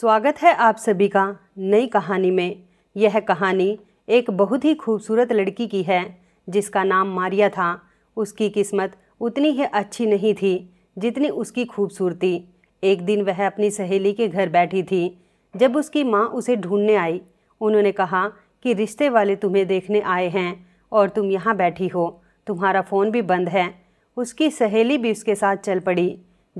स्वागत है आप सभी का नई कहानी में यह कहानी एक बहुत ही खूबसूरत लड़की की है जिसका नाम मारिया था उसकी किस्मत उतनी ही अच्छी नहीं थी जितनी उसकी खूबसूरती एक दिन वह अपनी सहेली के घर बैठी थी जब उसकी माँ उसे ढूंढने आई उन्होंने कहा कि रिश्ते वाले तुम्हें देखने आए हैं और तुम यहाँ बैठी हो तुम्हारा फ़ोन भी बंद है उसकी सहेली भी उसके साथ चल पड़ी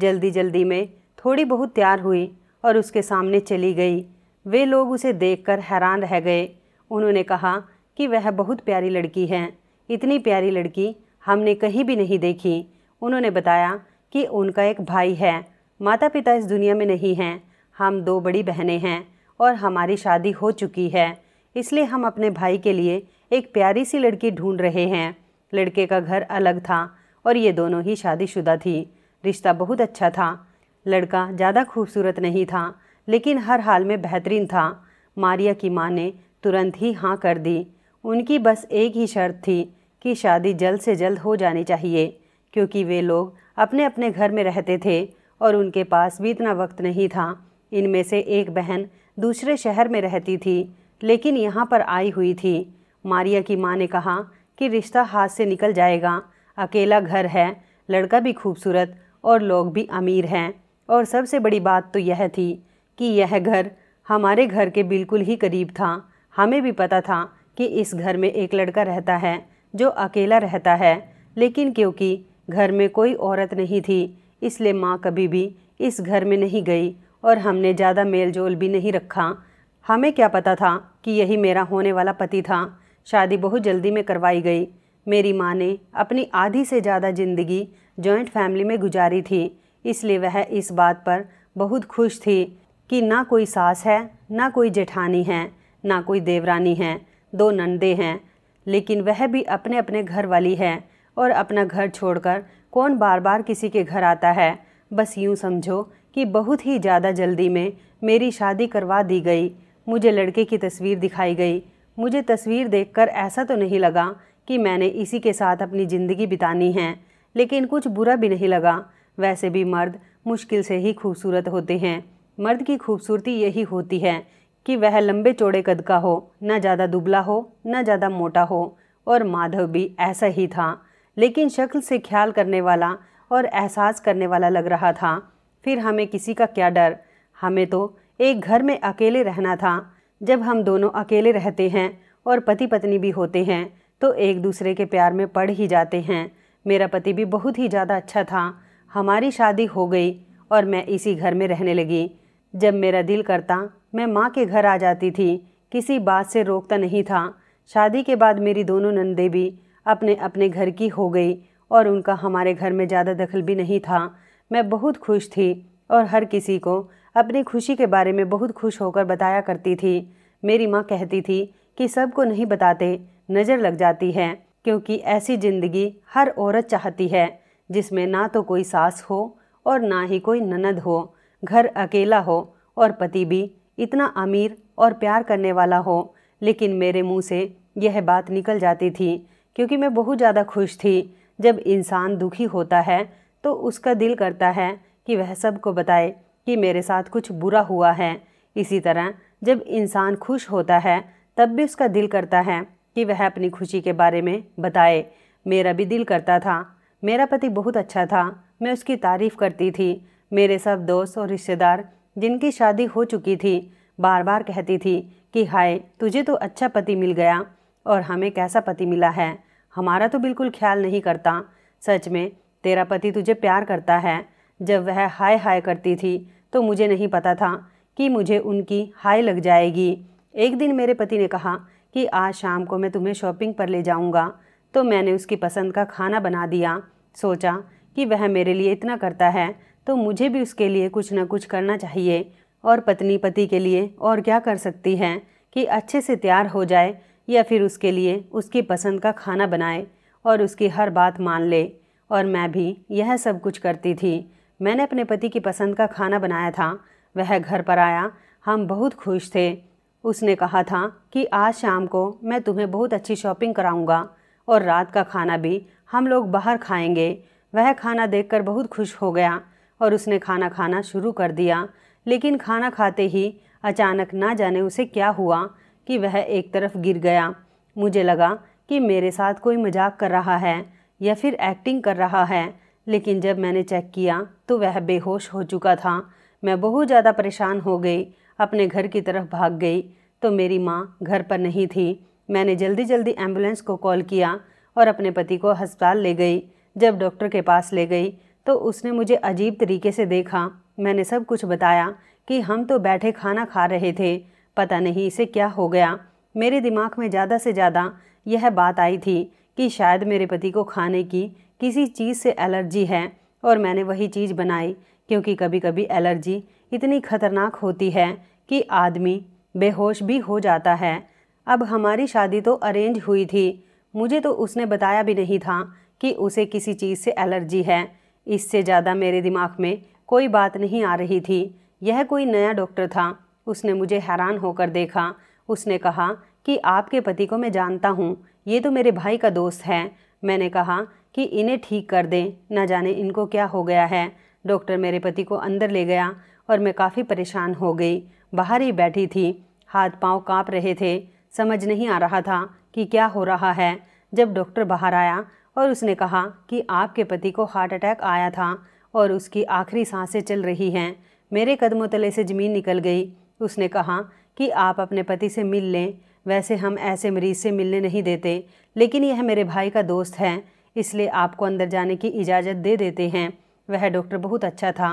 जल्दी जल्दी में थोड़ी बहुत तैयार हुई और उसके सामने चली गई वे लोग उसे देखकर हैरान रह गए उन्होंने कहा कि वह बहुत प्यारी लड़की है इतनी प्यारी लड़की हमने कहीं भी नहीं देखी उन्होंने बताया कि उनका एक भाई है माता पिता इस दुनिया में नहीं हैं हम दो बड़ी बहनें हैं और हमारी शादी हो चुकी है इसलिए हम अपने भाई के लिए एक प्यारी सी लड़की ढूंढ रहे हैं लड़के का घर अलग था और ये दोनों ही शादीशुदा थी रिश्ता बहुत अच्छा था लड़का ज़्यादा खूबसूरत नहीं था लेकिन हर हाल में बेहतरीन था मारिया की माँ ने तुरंत ही हाँ कर दी उनकी बस एक ही शर्त थी कि शादी जल्द से जल्द हो जानी चाहिए क्योंकि वे लोग अपने अपने घर में रहते थे और उनके पास भी इतना वक्त नहीं था इनमें से एक बहन दूसरे शहर में रहती थी लेकिन यहाँ पर आई हुई थी मारिया की माँ ने कहा कि रिश्ता हाथ से निकल जाएगा अकेला घर है लड़का भी खूबसूरत और लोग भी अमीर हैं और सबसे बड़ी बात तो यह थी कि यह घर हमारे घर के बिल्कुल ही करीब था हमें भी पता था कि इस घर में एक लड़का रहता है जो अकेला रहता है लेकिन क्योंकि घर में कोई औरत नहीं थी इसलिए माँ कभी भी इस घर में नहीं गई और हमने ज़्यादा मेल जोल भी नहीं रखा हमें क्या पता था कि यही मेरा होने वाला पति था शादी बहुत जल्दी में करवाई गई मेरी माँ ने अपनी आधी से ज़्यादा ज़िंदगी जॉइंट फैमिली में गुजारी थी इसलिए वह इस बात पर बहुत खुश थी कि ना कोई सास है ना कोई जेठानी है ना कोई देवरानी है दो नंदे हैं लेकिन वह भी अपने अपने घर वाली है और अपना घर छोड़कर कौन बार बार किसी के घर आता है बस यूँ समझो कि बहुत ही ज़्यादा जल्दी में मेरी शादी करवा दी गई मुझे लड़के की तस्वीर दिखाई गई मुझे तस्वीर देखकर ऐसा तो नहीं लगा कि मैंने इसी के साथ अपनी ज़िंदगी बितानी है लेकिन कुछ बुरा भी नहीं लगा वैसे भी मर्द मुश्किल से ही खूबसूरत होते हैं मर्द की खूबसूरती यही होती है कि वह लंबे चौड़े कद का हो न ज़्यादा दुबला हो न ज़्यादा मोटा हो और माधव भी ऐसा ही था लेकिन शक्ल से ख्याल करने वाला और एहसास करने वाला लग रहा था फिर हमें किसी का क्या डर हमें तो एक घर में अकेले रहना था जब हम दोनों अकेले रहते हैं और पति पत्नी भी होते हैं तो एक दूसरे के प्यार में पड़ ही जाते हैं मेरा पति भी बहुत ही ज़्यादा अच्छा था हमारी शादी हो गई और मैं इसी घर में रहने लगी जब मेरा दिल करता मैं माँ के घर आ जाती थी किसी बात से रोकता नहीं था शादी के बाद मेरी दोनों नंदे भी अपने अपने घर की हो गई और उनका हमारे घर में ज़्यादा दखल भी नहीं था मैं बहुत खुश थी और हर किसी को अपनी खुशी के बारे में बहुत खुश होकर बताया करती थी मेरी माँ कहती थी कि सबको नहीं बताते नज़र लग जाती है क्योंकि ऐसी ज़िंदगी हर औरत चाहती है जिसमें ना तो कोई सास हो और ना ही कोई ननद हो घर अकेला हो और पति भी इतना अमीर और प्यार करने वाला हो लेकिन मेरे मुंह से यह बात निकल जाती थी क्योंकि मैं बहुत ज़्यादा खुश थी जब इंसान दुखी होता है तो उसका दिल करता है कि वह सबको बताए कि मेरे साथ कुछ बुरा हुआ है इसी तरह जब इंसान खुश होता है तब भी उसका दिल करता है कि वह अपनी खुशी के बारे में बताए मेरा भी दिल करता था मेरा पति बहुत अच्छा था मैं उसकी तारीफ़ करती थी मेरे सब दोस्त और रिश्तेदार जिनकी शादी हो चुकी थी बार बार कहती थी कि हाय तुझे तो अच्छा पति मिल गया और हमें कैसा पति मिला है हमारा तो बिल्कुल ख्याल नहीं करता सच में तेरा पति तुझे प्यार करता है जब वह हाय हाय करती थी तो मुझे नहीं पता था कि मुझे उनकी हाय लग जाएगी एक दिन मेरे पति ने कहा कि आज शाम को मैं तुम्हें शॉपिंग पर ले जाऊंगा तो मैंने उसकी पसंद का खाना बना दिया सोचा कि वह मेरे लिए इतना करता है तो मुझे भी उसके लिए कुछ ना कुछ करना चाहिए और पत्नी पति के लिए और क्या कर सकती है कि अच्छे से तैयार हो जाए या फिर उसके लिए उसकी पसंद का खाना बनाए और उसकी हर बात मान ले और मैं भी यह सब कुछ करती थी मैंने अपने पति की पसंद का खाना बनाया था वह घर पर आया हम बहुत खुश थे उसने कहा था कि आज शाम को मैं तुम्हें बहुत अच्छी शॉपिंग कराऊंगा और रात का खाना भी हम लोग बाहर खाएंगे वह खाना देखकर बहुत खुश हो गया और उसने खाना खाना शुरू कर दिया लेकिन खाना खाते ही अचानक ना जाने उसे क्या हुआ कि वह एक तरफ गिर गया मुझे लगा कि मेरे साथ कोई मजाक कर रहा है या फिर एक्टिंग कर रहा है लेकिन जब मैंने चेक किया तो वह बेहोश हो चुका था मैं बहुत ज़्यादा परेशान हो गई अपने घर की तरफ भाग गई तो मेरी माँ घर पर नहीं थी मैंने जल्दी जल्दी एम्बुलेंस को कॉल किया और अपने पति को अस्पताल ले गई जब डॉक्टर के पास ले गई तो उसने मुझे अजीब तरीके से देखा मैंने सब कुछ बताया कि हम तो बैठे खाना खा रहे थे पता नहीं इसे क्या हो गया मेरे दिमाग में ज़्यादा से ज़्यादा यह बात आई थी कि शायद मेरे पति को खाने की किसी चीज़ से एलर्जी है और मैंने वही चीज़ बनाई क्योंकि कभी कभी एलर्जी इतनी खतरनाक होती है कि आदमी बेहोश भी हो जाता है अब हमारी शादी तो अरेंज हुई थी मुझे तो उसने बताया भी नहीं था कि उसे किसी चीज़ से एलर्जी है इससे ज़्यादा मेरे दिमाग में कोई बात नहीं आ रही थी यह कोई नया डॉक्टर था उसने मुझे हैरान होकर देखा उसने कहा कि आपके पति को मैं जानता हूँ ये तो मेरे भाई का दोस्त है मैंने कहा कि इन्हें ठीक कर दें न जाने इनको क्या हो गया है डॉक्टर मेरे पति को अंदर ले गया और मैं काफ़ी परेशान हो गई बाहर ही बैठी थी हाथ पांव कांप रहे थे समझ नहीं आ रहा था कि क्या हो रहा है जब डॉक्टर बाहर आया और उसने कहा कि आपके पति को हार्ट अटैक आया था और उसकी आखिरी सांसें चल रही हैं मेरे कदमों तले से ज़मीन निकल गई उसने कहा कि आप अपने पति से मिल लें वैसे हम ऐसे मरीज़ से मिलने नहीं देते लेकिन यह मेरे भाई का दोस्त है इसलिए आपको अंदर जाने की इजाज़त दे देते हैं वह डॉक्टर बहुत अच्छा था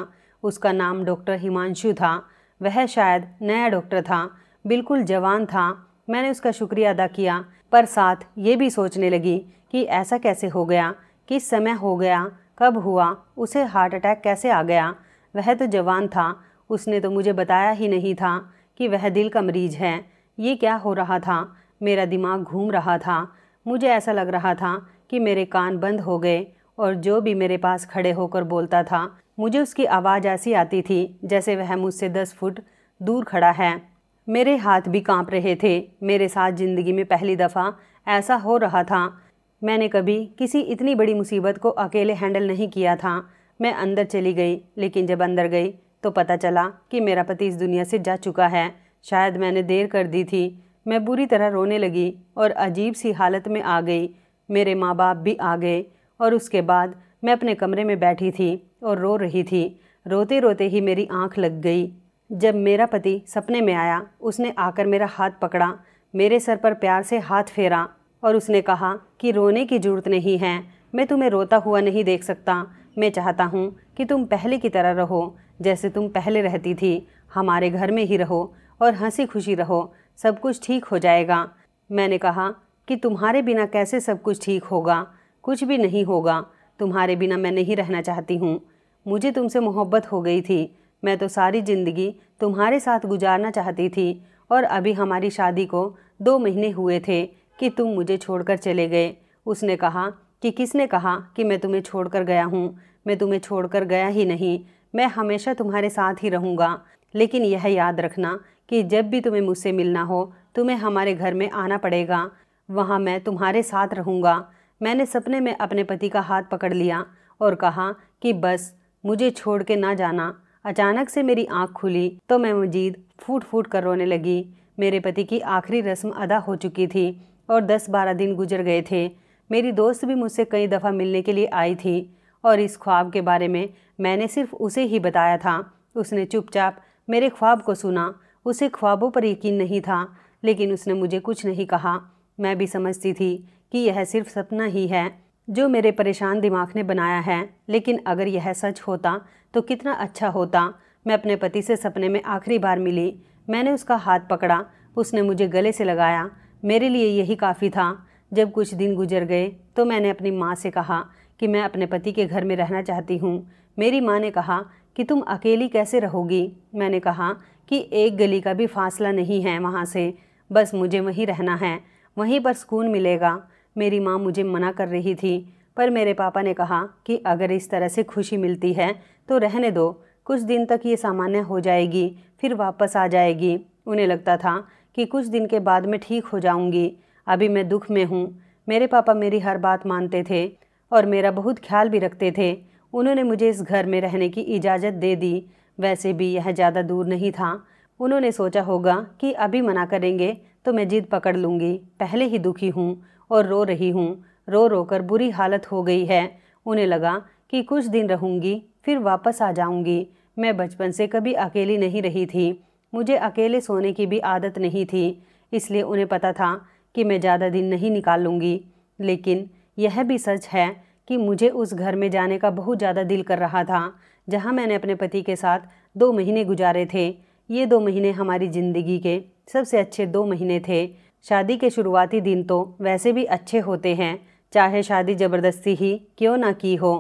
उसका नाम डॉक्टर हिमांशु था वह शायद नया डॉक्टर था बिल्कुल जवान था मैंने उसका शुक्रिया अदा किया पर साथ ये भी सोचने लगी कि ऐसा कैसे हो गया किस समय हो गया कब हुआ उसे हार्ट अटैक कैसे आ गया वह तो जवान था उसने तो मुझे बताया ही नहीं था कि वह दिल का मरीज है ये क्या हो रहा था मेरा दिमाग घूम रहा था मुझे ऐसा लग रहा था कि मेरे कान बंद हो गए और जो भी मेरे पास खड़े होकर बोलता था मुझे उसकी आवाज़ ऐसी आती थी जैसे वह मुझसे दस फुट दूर खड़ा है मेरे हाथ भी कांप रहे थे मेरे साथ ज़िंदगी में पहली दफ़ा ऐसा हो रहा था मैंने कभी किसी इतनी बड़ी मुसीबत को अकेले हैंडल नहीं किया था मैं अंदर चली गई लेकिन जब अंदर गई तो पता चला कि मेरा पति इस दुनिया से जा चुका है शायद मैंने देर कर दी थी मैं बुरी तरह रोने लगी और अजीब सी हालत में आ गई मेरे माँ बाप भी आ गए और उसके बाद मैं अपने कमरे में बैठी थी और रो रही थी रोते रोते ही मेरी आँख लग गई जब मेरा पति सपने में आया उसने आकर मेरा हाथ पकड़ा मेरे सर पर प्यार से हाथ फेरा और उसने कहा कि रोने की ज़रूरत नहीं है मैं तुम्हें रोता हुआ नहीं देख सकता मैं चाहता हूँ कि तुम पहले की तरह रहो जैसे तुम पहले रहती थी हमारे घर में ही रहो और हंसी खुशी रहो सब कुछ ठीक हो जाएगा मैंने कहा कि तुम्हारे बिना कैसे सब कुछ ठीक होगा कुछ भी नहीं होगा तुम्हारे बिना मैं नहीं रहना चाहती हूँ मुझे तुमसे मोहब्बत हो गई थी मैं तो सारी ज़िंदगी तुम्हारे साथ गुजारना चाहती थी और अभी हमारी शादी को दो महीने हुए थे कि तुम मुझे छोड़कर चले गए उसने कहा कि किसने कहा कि मैं तुम्हें छोड़कर गया हूँ मैं तुम्हें छोड़कर गया ही नहीं मैं हमेशा तुम्हारे साथ ही रहूँगा लेकिन यह याद रखना कि जब भी तुम्हें मुझसे मिलना हो तुम्हें हमारे घर में आना पड़ेगा वहाँ मैं तुम्हारे साथ रहूँगा मैंने सपने में अपने पति का हाथ पकड़ लिया और कहा कि बस मुझे छोड़ के ना जाना अचानक से मेरी आंख खुली तो मैं मजीद फूट फूट कर रोने लगी मेरे पति की आखिरी रस्म अदा हो चुकी थी और दस बारह दिन गुजर गए थे मेरी दोस्त भी मुझसे कई दफ़ा मिलने के लिए आई थी और इस ख्वाब के बारे में मैंने सिर्फ उसे ही बताया था उसने चुपचाप मेरे ख्वाब को सुना उसे ख्वाबों पर यकीन नहीं था लेकिन उसने मुझे कुछ नहीं कहा मैं भी समझती थी कि यह सिर्फ सपना ही है जो मेरे परेशान दिमाग ने बनाया है लेकिन अगर यह सच होता तो कितना अच्छा होता मैं अपने पति से सपने में आखिरी बार मिली मैंने उसका हाथ पकड़ा उसने मुझे गले से लगाया मेरे लिए यही काफ़ी था जब कुछ दिन गुजर गए तो मैंने अपनी माँ से कहा कि मैं अपने पति के घर में रहना चाहती हूँ मेरी माँ ने कहा कि तुम अकेली कैसे रहोगी मैंने कहा कि एक गली का भी फासला नहीं है वहाँ से बस मुझे वहीं रहना है वहीं पर सुकून मिलेगा मेरी माँ मुझे मना कर रही थी पर मेरे पापा ने कहा कि अगर इस तरह से खुशी मिलती है तो रहने दो कुछ दिन तक ये सामान्य हो जाएगी फिर वापस आ जाएगी उन्हें लगता था कि कुछ दिन के बाद मैं ठीक हो जाऊंगी अभी मैं दुख में हूँ मेरे पापा मेरी हर बात मानते थे और मेरा बहुत ख्याल भी रखते थे उन्होंने मुझे इस घर में रहने की इजाज़त दे दी वैसे भी यह ज़्यादा दूर नहीं था उन्होंने सोचा होगा कि अभी मना करेंगे तो मैं जिद पकड़ लूँगी पहले ही दुखी हूँ और रो रही हूँ रो रो कर बुरी हालत हो गई है उन्हें लगा कि कुछ दिन रहूँगी फिर वापस आ जाऊँगी मैं बचपन से कभी अकेली नहीं रही थी मुझे अकेले सोने की भी आदत नहीं थी इसलिए उन्हें पता था कि मैं ज़्यादा दिन नहीं निकालूंगी लेकिन यह भी सच है कि मुझे उस घर में जाने का बहुत ज़्यादा दिल कर रहा था जहाँ मैंने अपने पति के साथ दो महीने गुजारे थे ये दो महीने हमारी ज़िंदगी के सबसे अच्छे दो महीने थे शादी के शुरुआती दिन तो वैसे भी अच्छे होते हैं चाहे शादी ज़बरदस्ती ही क्यों ना की हो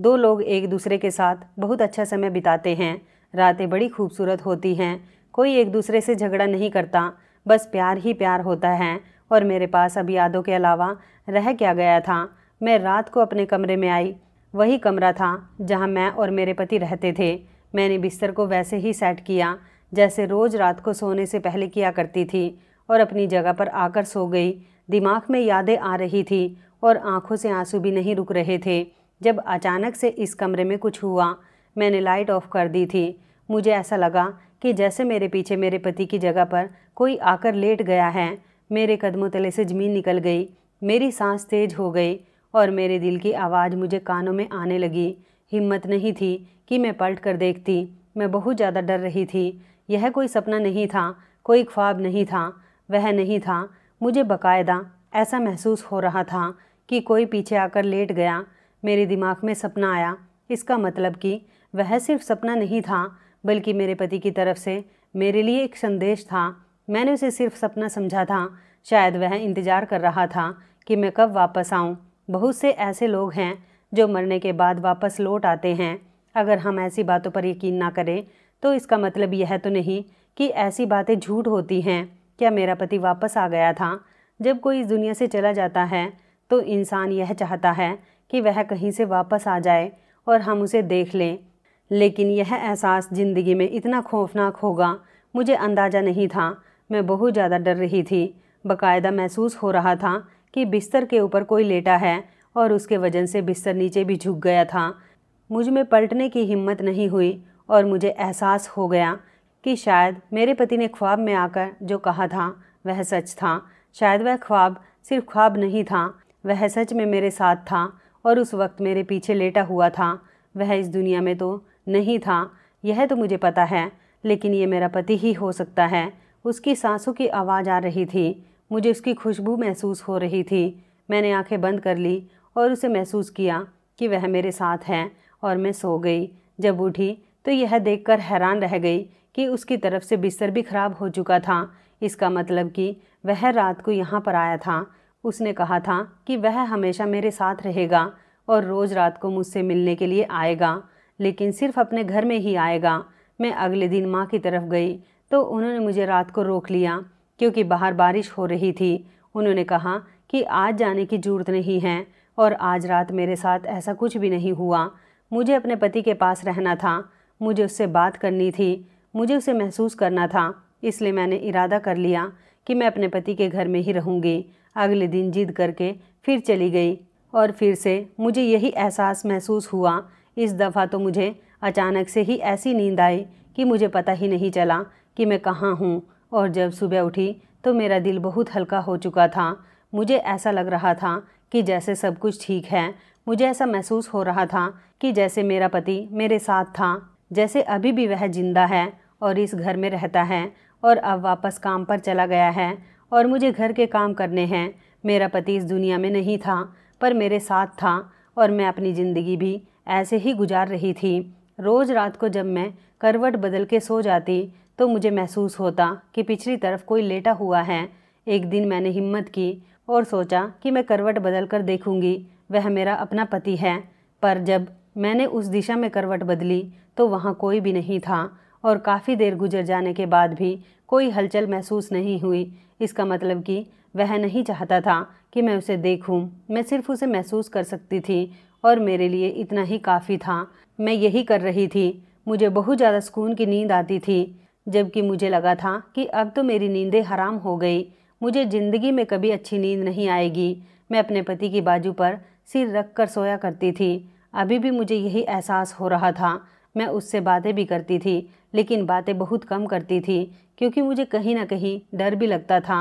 दो लोग एक दूसरे के साथ बहुत अच्छा समय बिताते हैं रातें बड़ी खूबसूरत होती हैं कोई एक दूसरे से झगड़ा नहीं करता बस प्यार ही प्यार होता है और मेरे पास अब यादों के अलावा रह क्या गया था मैं रात को अपने कमरे में आई वही कमरा था जहाँ मैं और मेरे पति रहते थे मैंने बिस्तर को वैसे ही सेट किया जैसे रोज़ रात को सोने से पहले किया करती थी और अपनी जगह पर आकर सो गई दिमाग में यादें आ रही थी और आंखों से आंसू भी नहीं रुक रहे थे जब अचानक से इस कमरे में कुछ हुआ मैंने लाइट ऑफ कर दी थी मुझे ऐसा लगा कि जैसे मेरे पीछे मेरे पति की जगह पर कोई आकर लेट गया है मेरे कदमों तले से ज़मीन निकल गई मेरी सांस तेज हो गई और मेरे दिल की आवाज़ मुझे कानों में आने लगी हिम्मत नहीं थी कि मैं पलट कर देखती मैं बहुत ज़्यादा डर रही थी यह कोई सपना नहीं था कोई ख्वाब नहीं था वह नहीं था मुझे बाकायदा ऐसा महसूस हो रहा था कि कोई पीछे आकर लेट गया मेरे दिमाग में सपना आया इसका मतलब कि वह सिर्फ सपना नहीं था बल्कि मेरे पति की तरफ से मेरे लिए एक संदेश था मैंने उसे सिर्फ सपना समझा था शायद वह इंतज़ार कर रहा था कि मैं कब वापस आऊँ बहुत से ऐसे लोग हैं जो मरने के बाद वापस लौट आते हैं अगर हम ऐसी बातों पर यकीन ना करें तो इसका मतलब यह तो नहीं कि ऐसी बातें झूठ होती हैं क्या मेरा पति वापस आ गया था जब कोई इस दुनिया से चला जाता है तो इंसान यह चाहता है कि वह कहीं से वापस आ जाए और हम उसे देख लें लेकिन यह एहसास ज़िंदगी में इतना खौफनाक होगा मुझे अंदाज़ा नहीं था मैं बहुत ज़्यादा डर रही थी बकायदा महसूस हो रहा था कि बिस्तर के ऊपर कोई लेटा है और उसके वज़न से बिस्तर नीचे भी झुक गया था मुझ में पलटने की हिम्मत नहीं हुई और मुझे एहसास हो गया कि शायद मेरे पति ने ख्वाब में आकर जो कहा था वह सच था शायद वह ख्वाब सिर्फ ख्वाब नहीं था वह सच में मेरे साथ था और उस वक्त मेरे पीछे लेटा हुआ था वह इस दुनिया में तो नहीं था यह तो मुझे पता है लेकिन ये मेरा पति ही हो सकता है उसकी सांसों की आवाज़ आ रही थी मुझे उसकी खुशबू महसूस हो रही थी मैंने आंखें बंद कर ली और उसे महसूस किया कि वह मेरे साथ है और मैं सो गई जब उठी तो यह देखकर हैरान रह गई कि उसकी तरफ से बिस्तर भी खराब हो चुका था इसका मतलब कि वह रात को यहाँ पर आया था उसने कहा था कि वह हमेशा मेरे साथ रहेगा और रोज़ रात को मुझसे मिलने के लिए आएगा लेकिन सिर्फ अपने घर में ही आएगा मैं अगले दिन माँ की तरफ गई तो उन्होंने मुझे रात को रोक लिया क्योंकि बाहर बारिश हो रही थी उन्होंने कहा कि आज जाने की ज़रूरत नहीं है और आज रात मेरे साथ ऐसा कुछ भी नहीं हुआ मुझे अपने पति के पास रहना था मुझे उससे बात करनी थी मुझे उसे महसूस करना था इसलिए मैंने इरादा कर लिया कि मैं अपने पति के घर में ही रहूँगी अगले दिन जिद करके फिर चली गई और फिर से मुझे यही एहसास महसूस हुआ इस दफ़ा तो मुझे अचानक से ही ऐसी नींद आई कि मुझे पता ही नहीं चला कि मैं कहाँ हूँ और जब सुबह उठी तो मेरा दिल बहुत हल्का हो चुका था मुझे ऐसा लग रहा था कि जैसे सब कुछ ठीक है मुझे ऐसा महसूस हो रहा था कि जैसे मेरा पति मेरे साथ था जैसे अभी भी वह जिंदा है और इस घर में रहता है और अब वापस काम पर चला गया है और मुझे घर के काम करने हैं मेरा पति इस दुनिया में नहीं था पर मेरे साथ था और मैं अपनी ज़िंदगी भी ऐसे ही गुजार रही थी रोज़ रात को जब मैं करवट बदल के सो जाती तो मुझे महसूस होता कि पिछली तरफ कोई लेटा हुआ है एक दिन मैंने हिम्मत की और सोचा कि मैं करवट बदल कर देखूँगी वह मेरा अपना पति है पर जब मैंने उस दिशा में करवट बदली तो वहाँ कोई भी नहीं था और काफ़ी देर गुजर जाने के बाद भी कोई हलचल महसूस नहीं हुई इसका मतलब कि वह नहीं चाहता था कि मैं उसे देखूं, मैं सिर्फ उसे महसूस कर सकती थी और मेरे लिए इतना ही काफ़ी था मैं यही कर रही थी मुझे बहुत ज़्यादा सुकून की नींद आती थी जबकि मुझे लगा था कि अब तो मेरी नींदें हराम हो गई मुझे ज़िंदगी में कभी अच्छी नींद नहीं आएगी मैं अपने पति की बाजू पर सिर रख कर सोया करती थी अभी भी मुझे यही एहसास हो रहा था मैं उससे बातें भी करती थी लेकिन बातें बहुत कम करती थी क्योंकि मुझे कहीं ना कहीं डर भी लगता था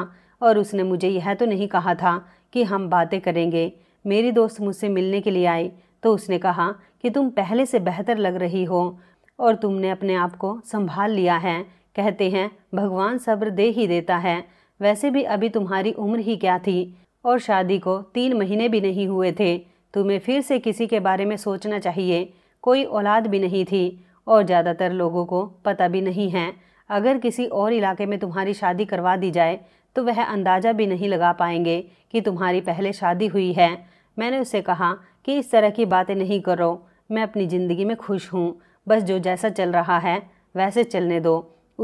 और उसने मुझे यह तो नहीं कहा था कि हम बातें करेंगे मेरी दोस्त मुझसे मिलने के लिए आई तो उसने कहा कि तुम पहले से बेहतर लग रही हो और तुमने अपने आप को संभाल लिया है कहते हैं भगवान सब्र दे ही देता है वैसे भी अभी तुम्हारी उम्र ही क्या थी और शादी को तीन महीने भी नहीं हुए थे तुम्हें फिर से किसी के बारे में सोचना चाहिए कोई औलाद भी नहीं थी और ज़्यादातर लोगों को पता भी नहीं है अगर किसी और इलाके में तुम्हारी शादी करवा दी जाए तो वह अंदाज़ा भी नहीं लगा पाएंगे कि तुम्हारी पहले शादी हुई है मैंने उससे कहा कि इस तरह की बातें नहीं करो मैं अपनी ज़िंदगी में खुश हूँ बस जो जैसा चल रहा है वैसे चलने दो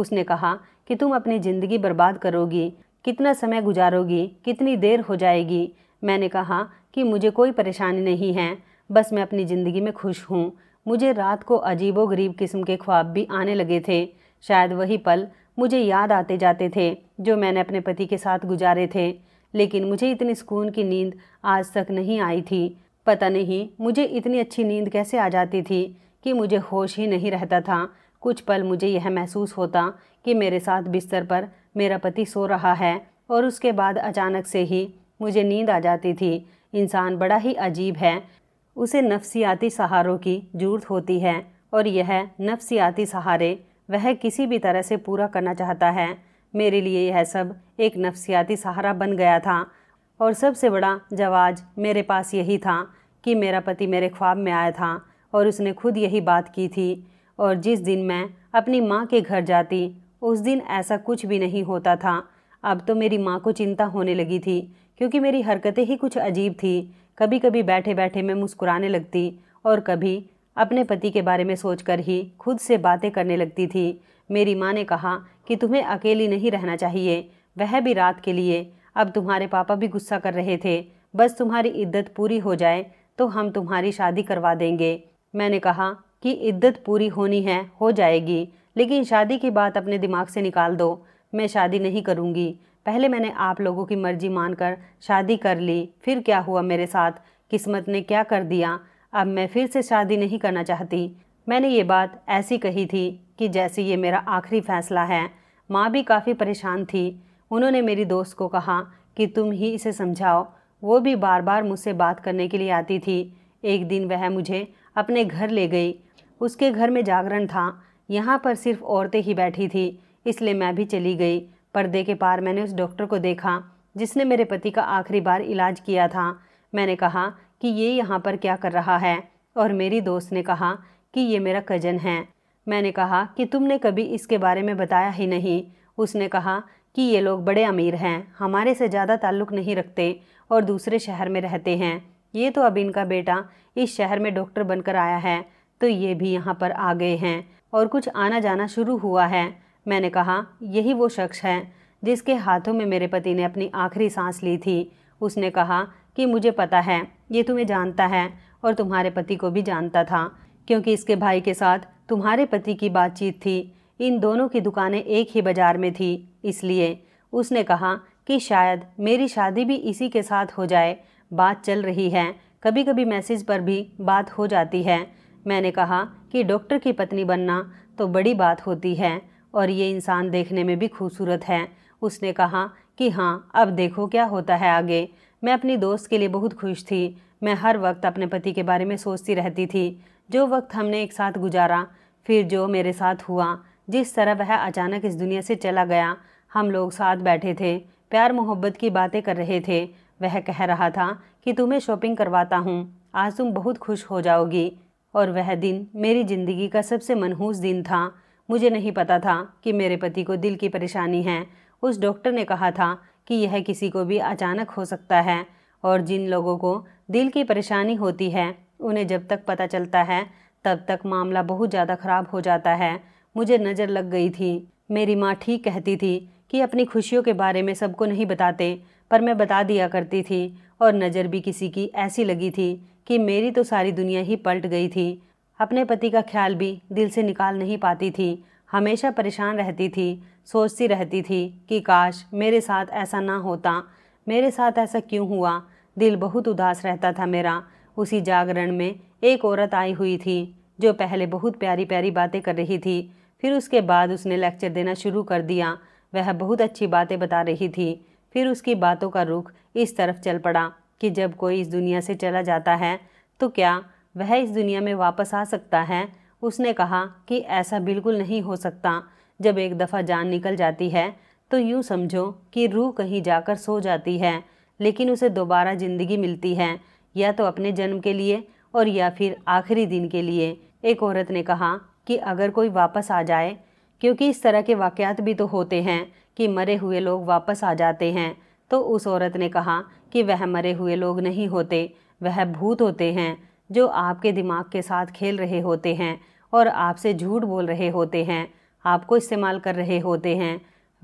उसने कहा कि तुम अपनी ज़िंदगी बर्बाद करोगी कितना समय गुजारोगी कितनी देर हो जाएगी मैंने कहा कि मुझे कोई परेशानी नहीं है बस मैं अपनी ज़िंदगी में खुश हूँ मुझे रात को अजीबो गरीब किस्म के ख्वाब भी आने लगे थे शायद वही पल मुझे याद आते जाते थे जो मैंने अपने पति के साथ गुजारे थे लेकिन मुझे इतनी सुकून की नींद आज तक नहीं आई थी पता नहीं मुझे इतनी अच्छी नींद कैसे आ जाती थी कि मुझे होश ही नहीं रहता था कुछ पल मुझे यह महसूस होता कि मेरे साथ बिस्तर पर मेरा पति सो रहा है और उसके बाद अचानक से ही मुझे नींद आ जाती थी इंसान बड़ा ही अजीब है उसे नफसियाती सहारों की जरूरत होती है और यह नफसियाती सहारे वह किसी भी तरह से पूरा करना चाहता है मेरे लिए यह सब एक नफसियाती सहारा बन गया था और सबसे बड़ा जवाज मेरे पास यही था कि मेरा पति मेरे ख्वाब में आया था और उसने खुद यही बात की थी और जिस दिन मैं अपनी माँ के घर जाती उस दिन ऐसा कुछ भी नहीं होता था अब तो मेरी माँ को चिंता होने लगी थी क्योंकि मेरी हरकतें ही कुछ अजीब थी कभी कभी बैठे बैठे मैं मुस्कुराने लगती और कभी अपने पति के बारे में सोचकर ही खुद से बातें करने लगती थी मेरी माँ ने कहा कि तुम्हें अकेली नहीं रहना चाहिए वह भी रात के लिए अब तुम्हारे पापा भी गुस्सा कर रहे थे बस तुम्हारी इद्दत पूरी हो जाए तो हम तुम्हारी शादी करवा देंगे मैंने कहा कि इद्दत पूरी होनी है हो जाएगी लेकिन शादी की बात अपने दिमाग से निकाल दो मैं शादी नहीं करूँगी पहले मैंने आप लोगों की मर्जी मानकर शादी कर ली फिर क्या हुआ मेरे साथ किस्मत ने क्या कर दिया अब मैं फिर से शादी नहीं करना चाहती मैंने ये बात ऐसी कही थी कि जैसे ये मेरा आखिरी फैसला है माँ भी काफ़ी परेशान थी उन्होंने मेरी दोस्त को कहा कि तुम ही इसे समझाओ वो भी बार बार मुझसे बात करने के लिए आती थी एक दिन वह मुझे अपने घर ले गई उसके घर में जागरण था यहाँ पर सिर्फ औरतें ही बैठी थी इसलिए मैं भी चली गई पर्दे के पार मैंने उस डॉक्टर को देखा जिसने मेरे पति का आखिरी बार इलाज किया था मैंने कहा कि ये यहाँ पर क्या कर रहा है और मेरी दोस्त ने कहा कि ये मेरा कज़न है मैंने कहा कि तुमने कभी इसके बारे में बताया ही नहीं उसने कहा कि ये लोग बड़े अमीर हैं हमारे से ज़्यादा ताल्लुक़ नहीं रखते और दूसरे शहर में रहते हैं ये तो अब इनका बेटा इस शहर में डॉक्टर बनकर आया है तो ये भी यहाँ पर आ गए हैं और कुछ आना जाना शुरू हुआ है मैंने कहा यही वो शख्स है जिसके हाथों में मेरे पति ने अपनी आखिरी सांस ली थी उसने कहा कि मुझे पता है ये तुम्हें जानता है और तुम्हारे पति को भी जानता था क्योंकि इसके भाई के साथ तुम्हारे पति की बातचीत थी इन दोनों की दुकानें एक ही बाज़ार में थी इसलिए उसने कहा कि शायद मेरी शादी भी इसी के साथ हो जाए बात चल रही है कभी कभी मैसेज पर भी बात हो जाती है मैंने कहा कि डॉक्टर की पत्नी बनना तो बड़ी बात होती है और ये इंसान देखने में भी खूबसूरत है उसने कहा कि हाँ अब देखो क्या होता है आगे मैं अपनी दोस्त के लिए बहुत खुश थी मैं हर वक्त अपने पति के बारे में सोचती रहती थी जो वक्त हमने एक साथ गुजारा फिर जो मेरे साथ हुआ जिस तरह वह अचानक इस दुनिया से चला गया हम लोग साथ बैठे थे प्यार मोहब्बत की बातें कर रहे थे वह कह रहा था कि तुम्हें शॉपिंग करवाता हूँ आज तुम बहुत खुश हो जाओगी और वह दिन मेरी ज़िंदगी का सबसे मनहूस दिन था मुझे नहीं पता था कि मेरे पति को दिल की परेशानी है उस डॉक्टर ने कहा था कि यह किसी को भी अचानक हो सकता है और जिन लोगों को दिल की परेशानी होती है उन्हें जब तक पता चलता है तब तक मामला बहुत ज़्यादा ख़राब हो जाता है मुझे नज़र लग गई थी मेरी माँ ठीक कहती थी कि अपनी खुशियों के बारे में सबको नहीं बताते पर मैं बता दिया करती थी और नज़र भी किसी की ऐसी लगी थी कि मेरी तो सारी दुनिया ही पलट गई थी अपने पति का ख्याल भी दिल से निकाल नहीं पाती थी हमेशा परेशान रहती थी सोचती रहती थी कि काश मेरे साथ ऐसा ना होता मेरे साथ ऐसा क्यों हुआ दिल बहुत उदास रहता था मेरा उसी जागरण में एक औरत आई हुई थी जो पहले बहुत प्यारी प्यारी बातें कर रही थी फिर उसके बाद उसने लेक्चर देना शुरू कर दिया वह बहुत अच्छी बातें बता रही थी फिर उसकी बातों का रुख इस तरफ चल पड़ा कि जब कोई इस दुनिया से चला जाता है तो क्या वह इस दुनिया में वापस आ सकता है उसने कहा कि ऐसा बिल्कुल नहीं हो सकता जब एक दफ़ा जान निकल जाती है तो यूँ समझो कि रूह कहीं जाकर सो जाती है लेकिन उसे दोबारा ज़िंदगी मिलती है या तो अपने जन्म के लिए और या फिर आखिरी दिन के लिए एक औरत ने कहा कि अगर कोई वापस आ जाए क्योंकि इस तरह के वाक़ात भी तो होते हैं कि मरे हुए लोग वापस आ जाते हैं तो उस औरत ने कहा कि वह मरे हुए लोग नहीं होते वह भूत होते हैं जो आपके दिमाग के साथ खेल रहे होते हैं और आपसे झूठ बोल रहे होते हैं आपको इस्तेमाल कर रहे होते हैं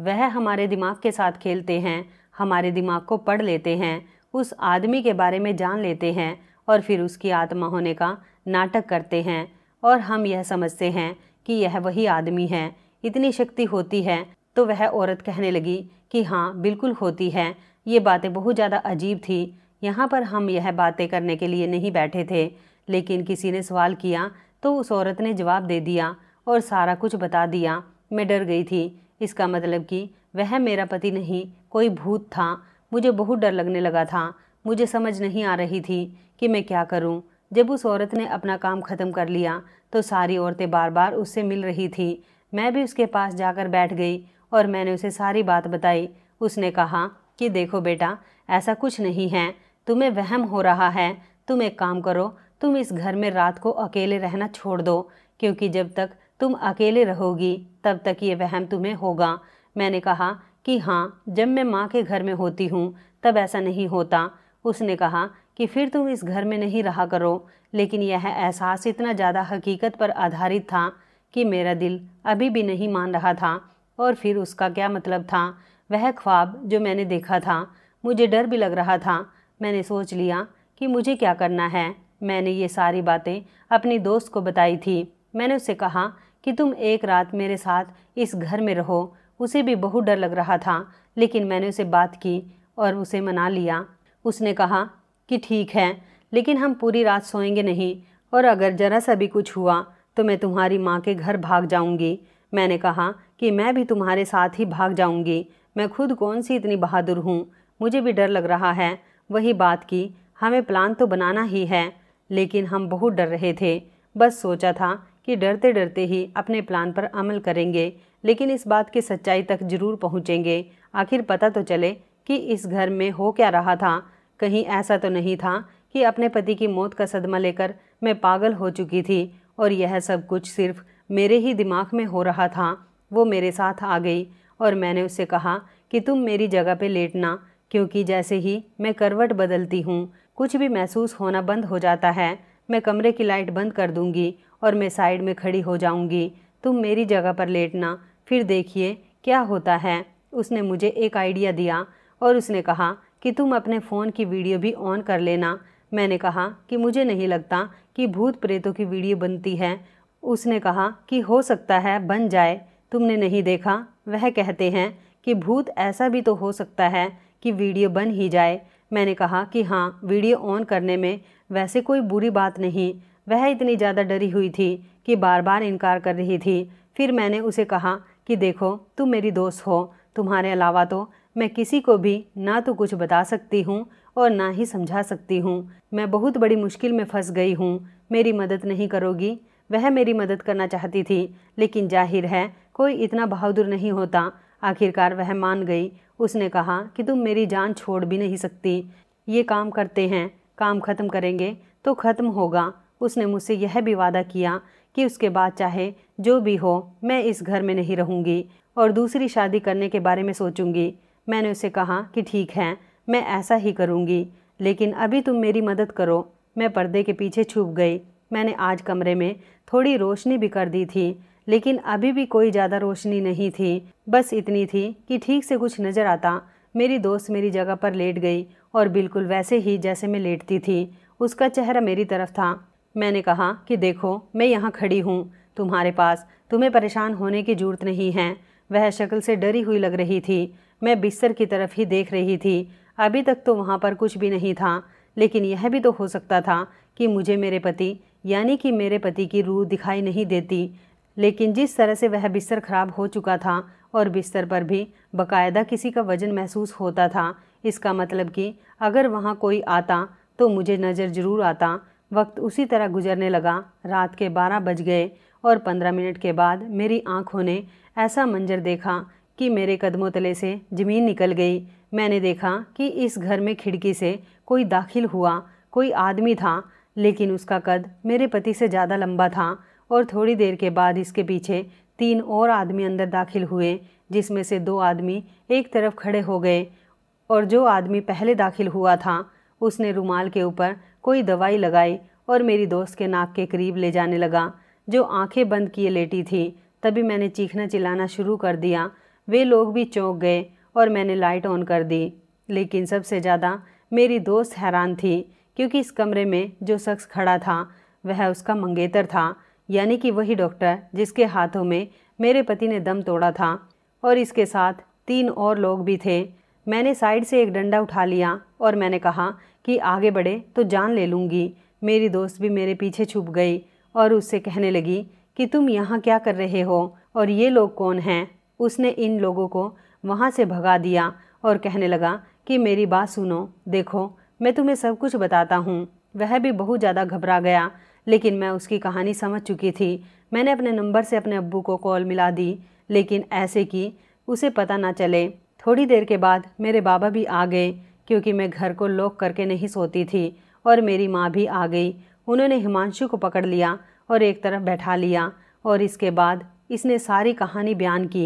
वह हमारे दिमाग के साथ खेलते हैं हमारे दिमाग को पढ़ लेते हैं उस आदमी के बारे में जान लेते हैं और फिर उसकी आत्मा होने का नाटक करते हैं और हम यह समझते हैं कि यह वही आदमी है इतनी शक्ति होती है तो वह औरत कहने लगी कि हाँ बिल्कुल होती है ये बातें बहुत ज़्यादा अजीब थी यहाँ पर हम यह बातें करने के लिए नहीं बैठे थे लेकिन किसी ने सवाल किया तो उस औरत ने जवाब दे दिया और सारा कुछ बता दिया मैं डर गई थी इसका मतलब कि वह मेरा पति नहीं कोई भूत था मुझे बहुत डर लगने लगा था मुझे समझ नहीं आ रही थी कि मैं क्या करूं। जब उस औरत ने अपना काम ख़त्म कर लिया तो सारी औरतें बार बार उससे मिल रही थी मैं भी उसके पास जाकर बैठ गई और मैंने उसे सारी बात बताई उसने कहा कि देखो बेटा ऐसा कुछ नहीं है तुम्हें वहम हो रहा है तुम एक काम करो तुम इस घर में रात को अकेले रहना छोड़ दो क्योंकि जब तक तुम अकेले रहोगी तब तक ये वहम तुम्हें होगा मैंने कहा कि हाँ जब मैं माँ के घर में होती हूँ तब ऐसा नहीं होता उसने कहा कि फिर तुम इस घर में नहीं रहा करो लेकिन यह एहसास इतना ज़्यादा हकीकत पर आधारित था कि मेरा दिल अभी भी नहीं मान रहा था और फिर उसका क्या मतलब था वह ख्वाब जो मैंने देखा था मुझे डर भी लग रहा था मैंने सोच लिया कि मुझे क्या करना है मैंने ये सारी बातें अपनी दोस्त को बताई थी मैंने उससे कहा कि तुम एक रात मेरे साथ इस घर में रहो उसे भी बहुत डर लग रहा था लेकिन मैंने उसे बात की और उसे मना लिया उसने कहा कि ठीक है लेकिन हम पूरी रात सोएंगे नहीं और अगर ज़रा सा भी कुछ हुआ तो मैं तुम्हारी माँ के घर भाग जाऊँगी मैंने कहा कि मैं भी तुम्हारे साथ ही भाग जाऊँगी मैं खुद कौन सी इतनी बहादुर हूँ मुझे भी डर लग रहा है वही बात की हमें प्लान तो बनाना ही है लेकिन हम बहुत डर रहे थे बस सोचा था कि डरते डरते ही अपने प्लान पर अमल करेंगे लेकिन इस बात की सच्चाई तक जरूर पहुँचेंगे आखिर पता तो चले कि इस घर में हो क्या रहा था कहीं ऐसा तो नहीं था कि अपने पति की मौत का सदमा लेकर मैं पागल हो चुकी थी और यह सब कुछ सिर्फ मेरे ही दिमाग में हो रहा था वो मेरे साथ आ गई और मैंने उससे कहा कि तुम मेरी जगह पर लेटना क्योंकि जैसे ही मैं करवट बदलती हूँ कुछ भी महसूस होना बंद हो जाता है मैं कमरे की लाइट बंद कर दूंगी और मैं साइड में खड़ी हो जाऊंगी तुम मेरी जगह पर लेटना फिर देखिए क्या होता है उसने मुझे एक आइडिया दिया और उसने कहा कि तुम अपने फ़ोन की वीडियो भी ऑन कर लेना मैंने कहा कि मुझे नहीं लगता कि भूत प्रेतों की वीडियो बनती है उसने कहा कि हो सकता है बन जाए तुमने नहीं देखा वह कहते हैं कि भूत ऐसा भी तो हो सकता है कि वीडियो बन ही जाए मैंने कहा कि हाँ वीडियो ऑन करने में वैसे कोई बुरी बात नहीं वह इतनी ज़्यादा डरी हुई थी कि बार बार इनकार कर रही थी फिर मैंने उसे कहा कि देखो तुम मेरी दोस्त हो तुम्हारे अलावा तो मैं किसी को भी ना तो कुछ बता सकती हूँ और ना ही समझा सकती हूँ मैं बहुत बड़ी मुश्किल में फंस गई हूँ मेरी मदद नहीं करोगी वह मेरी मदद करना चाहती थी लेकिन जाहिर है कोई इतना बहादुर नहीं होता आखिरकार वह मान गई उसने कहा कि तुम मेरी जान छोड़ भी नहीं सकती ये काम करते हैं काम ख़त्म करेंगे तो ख़त्म होगा उसने मुझसे यह भी वादा किया कि उसके बाद चाहे जो भी हो मैं इस घर में नहीं रहूँगी और दूसरी शादी करने के बारे में सोचूंगी मैंने उसे कहा कि ठीक है मैं ऐसा ही करूँगी लेकिन अभी तुम मेरी मदद करो मैं पर्दे के पीछे छुप गई मैंने आज कमरे में थोड़ी रोशनी भी कर दी थी लेकिन अभी भी कोई ज़्यादा रोशनी नहीं थी बस इतनी थी कि ठीक से कुछ नज़र आता मेरी दोस्त मेरी जगह पर लेट गई और बिल्कुल वैसे ही जैसे मैं लेटती थी उसका चेहरा मेरी तरफ था मैंने कहा कि देखो मैं यहाँ खड़ी हूँ तुम्हारे पास तुम्हें परेशान होने की जरूरत नहीं है वह शक्ल से डरी हुई लग रही थी मैं बिस्तर की तरफ ही देख रही थी अभी तक तो वहाँ पर कुछ भी नहीं था लेकिन यह भी तो हो सकता था कि मुझे मेरे पति यानी कि मेरे पति की रूह दिखाई नहीं देती लेकिन जिस तरह से वह बिस्तर खराब हो चुका था और बिस्तर पर भी बकायदा किसी का वजन महसूस होता था इसका मतलब कि अगर वहाँ कोई आता तो मुझे नज़र जरूर आता वक्त उसी तरह गुजरने लगा रात के बारह बज गए और पंद्रह मिनट के बाद मेरी आँखों ने ऐसा मंजर देखा कि मेरे कदमों तले से ज़मीन निकल गई मैंने देखा कि इस घर में खिड़की से कोई दाखिल हुआ कोई आदमी था लेकिन उसका कद मेरे पति से ज़्यादा लंबा था और थोड़ी देर के बाद इसके पीछे तीन और आदमी अंदर दाखिल हुए जिसमें से दो आदमी एक तरफ खड़े हो गए और जो आदमी पहले दाखिल हुआ था उसने रुमाल के ऊपर कोई दवाई लगाई और मेरी दोस्त के नाक के करीब ले जाने लगा जो आंखें बंद किए लेटी थी तभी मैंने चीखना चिल्लाना शुरू कर दिया वे लोग भी चौंक गए और मैंने लाइट ऑन कर दी लेकिन सबसे ज़्यादा मेरी दोस्त हैरान थी क्योंकि इस कमरे में जो शख्स खड़ा था वह उसका मंगेतर था यानी कि वही डॉक्टर जिसके हाथों में मेरे पति ने दम तोड़ा था और इसके साथ तीन और लोग भी थे मैंने साइड से एक डंडा उठा लिया और मैंने कहा कि आगे बढ़े तो जान ले लूँगी मेरी दोस्त भी मेरे पीछे छुप गई और उससे कहने लगी कि तुम यहाँ क्या कर रहे हो और ये लोग कौन हैं उसने इन लोगों को वहाँ से भगा दिया और कहने लगा कि मेरी बात सुनो देखो मैं तुम्हें सब कुछ बताता हूँ वह भी बहुत ज़्यादा घबरा गया लेकिन मैं उसकी कहानी समझ चुकी थी मैंने अपने नंबर से अपने अब्बू को कॉल मिला दी लेकिन ऐसे कि उसे पता ना चले थोड़ी देर के बाद मेरे बाबा भी आ गए क्योंकि मैं घर को लॉक करके नहीं सोती थी और मेरी माँ भी आ गई उन्होंने हिमांशु को पकड़ लिया और एक तरफ बैठा लिया और इसके बाद इसने सारी कहानी बयान की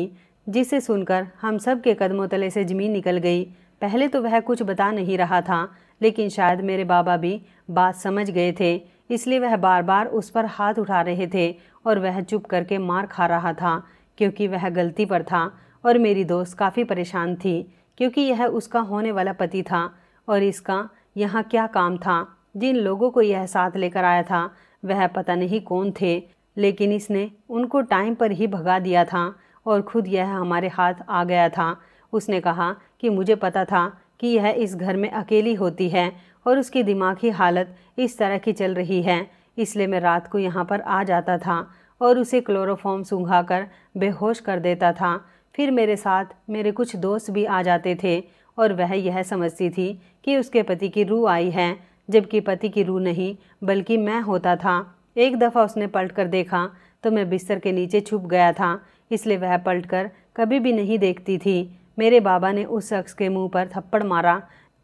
जिसे सुनकर हम सब के कदमों तले से ज़मीन निकल गई पहले तो वह कुछ बता नहीं रहा था लेकिन शायद मेरे बाबा भी बात समझ गए थे इसलिए वह बार बार उस पर हाथ उठा रहे थे और वह चुप करके मार खा रहा था क्योंकि वह गलती पर था और मेरी दोस्त काफ़ी परेशान थी क्योंकि यह उसका होने वाला पति था और इसका यहाँ क्या काम था जिन लोगों को यह साथ लेकर आया था वह पता नहीं कौन थे लेकिन इसने उनको टाइम पर ही भगा दिया था और खुद यह हमारे हाथ आ गया था उसने कहा कि मुझे पता था कि यह इस घर में अकेली होती है और उसकी दिमागी हालत इस तरह की चल रही है इसलिए मैं रात को यहाँ पर आ जाता था और उसे क्लोरोफॉर्म सूंघा कर बेहोश कर देता था फिर मेरे साथ मेरे कुछ दोस्त भी आ जाते थे और वह यह समझती थी कि उसके पति की रूह आई है जबकि पति की रूह नहीं बल्कि मैं होता था एक दफ़ा उसने पलट कर देखा तो मैं बिस्तर के नीचे छुप गया था इसलिए वह पलट कर कभी भी नहीं देखती थी मेरे बाबा ने उस शख्स के मुंह पर थप्पड़ मारा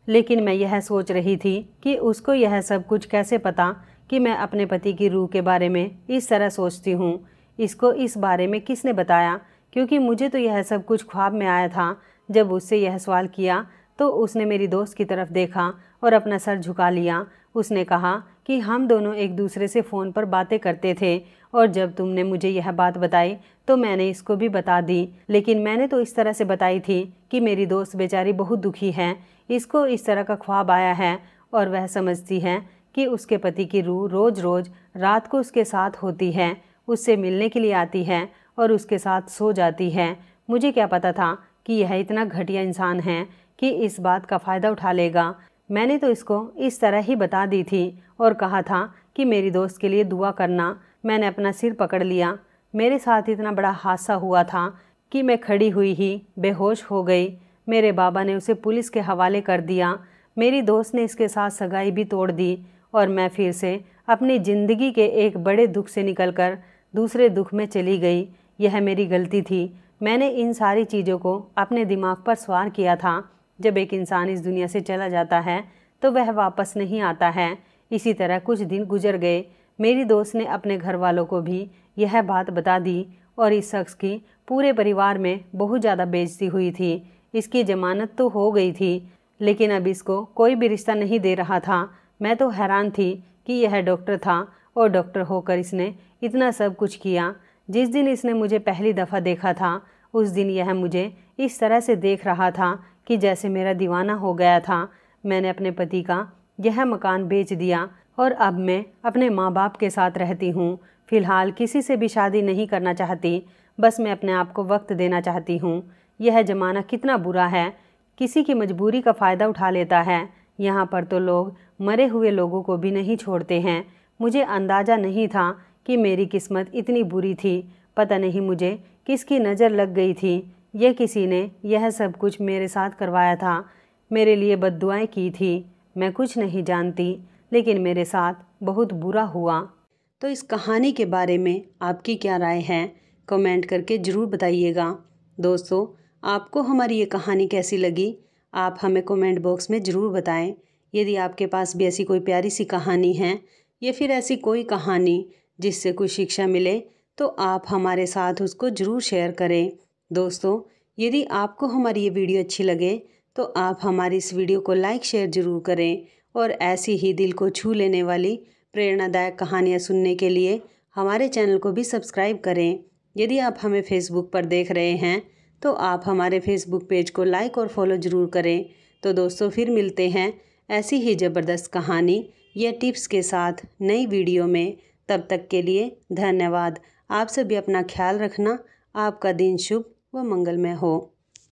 लेकिन मैं यह सोच रही थी कि उसको यह सब कुछ कैसे पता कि मैं अपने पति की रूह के बारे में इस तरह सोचती हूँ इसको इस बारे में किसने बताया क्योंकि मुझे तो यह सब कुछ ख्वाब में आया था जब उससे यह सवाल किया तो उसने मेरी दोस्त की तरफ देखा और अपना सर झुका लिया उसने कहा कि हम दोनों एक दूसरे से फ़ोन पर बातें करते थे और जब तुमने मुझे यह बात बताई तो मैंने इसको भी बता दी लेकिन मैंने तो इस तरह से बताई थी कि मेरी दोस्त बेचारी बहुत दुखी है इसको इस तरह का ख्वाब आया है और वह समझती है कि उसके पति की रूह रोज़ रोज़ रात को उसके साथ होती है उससे मिलने के लिए आती है और उसके साथ सो जाती है मुझे क्या पता था कि यह इतना घटिया इंसान है कि इस बात का फ़ायदा उठा लेगा मैंने तो इसको इस तरह ही बता दी थी और कहा था कि मेरी दोस्त के लिए दुआ करना मैंने अपना सिर पकड़ लिया मेरे साथ इतना बड़ा हादसा हुआ था कि मैं खड़ी हुई ही बेहोश हो गई मेरे बाबा ने उसे पुलिस के हवाले कर दिया मेरी दोस्त ने इसके साथ सगाई भी तोड़ दी और मैं फिर से अपनी ज़िंदगी के एक बड़े दुख से निकलकर दूसरे दुख में चली गई यह मेरी गलती थी मैंने इन सारी चीज़ों को अपने दिमाग पर सवार किया था जब एक इंसान इस दुनिया से चला जाता है तो वह वापस नहीं आता है इसी तरह कुछ दिन गुजर गए मेरी दोस्त ने अपने घर वालों को भी यह बात बता दी और इस शख्स की पूरे परिवार में बहुत ज़्यादा बेजती हुई थी इसकी जमानत तो हो गई थी लेकिन अब इसको कोई भी रिश्ता नहीं दे रहा था मैं तो हैरान थी कि यह डॉक्टर था और डॉक्टर होकर इसने इतना सब कुछ किया जिस दिन इसने मुझे पहली दफ़ा देखा था उस दिन यह मुझे इस तरह से देख रहा था कि जैसे मेरा दीवाना हो गया था मैंने अपने पति का यह मकान बेच दिया और अब मैं अपने माँ बाप के साथ रहती हूँ फ़िलहाल किसी से भी शादी नहीं करना चाहती बस मैं अपने आप को वक्त देना चाहती हूँ यह ज़माना कितना बुरा है किसी की मजबूरी का फ़ायदा उठा लेता है यहाँ पर तो लोग मरे हुए लोगों को भी नहीं छोड़ते हैं मुझे अंदाज़ा नहीं था कि मेरी किस्मत इतनी बुरी थी पता नहीं मुझे किसकी नज़र लग गई थी यह किसी ने यह सब कुछ मेरे साथ करवाया था मेरे लिए बद की थी मैं कुछ नहीं जानती लेकिन मेरे साथ बहुत बुरा हुआ तो इस कहानी के बारे में आपकी क्या राय है कमेंट करके ज़रूर बताइएगा दोस्तों आपको हमारी ये कहानी कैसी लगी आप हमें कमेंट बॉक्स में ज़रूर बताएं यदि आपके पास भी ऐसी कोई प्यारी सी कहानी है या फिर ऐसी कोई कहानी जिससे कुछ शिक्षा मिले तो आप हमारे साथ उसको ज़रूर शेयर करें दोस्तों यदि आपको हमारी ये वीडियो अच्छी लगे तो आप हमारी इस वीडियो को लाइक शेयर ज़रूर करें और ऐसी ही दिल को छू लेने वाली प्रेरणादायक कहानियाँ सुनने के लिए हमारे चैनल को भी सब्सक्राइब करें यदि आप हमें फेसबुक पर देख रहे हैं तो आप हमारे फेसबुक पेज को लाइक और फॉलो ज़रूर करें तो दोस्तों फिर मिलते हैं ऐसी ही ज़बरदस्त कहानी या टिप्स के साथ नई वीडियो में तब तक के लिए धन्यवाद आप सभी अपना ख्याल रखना आपका दिन शुभ व मंगलमय हो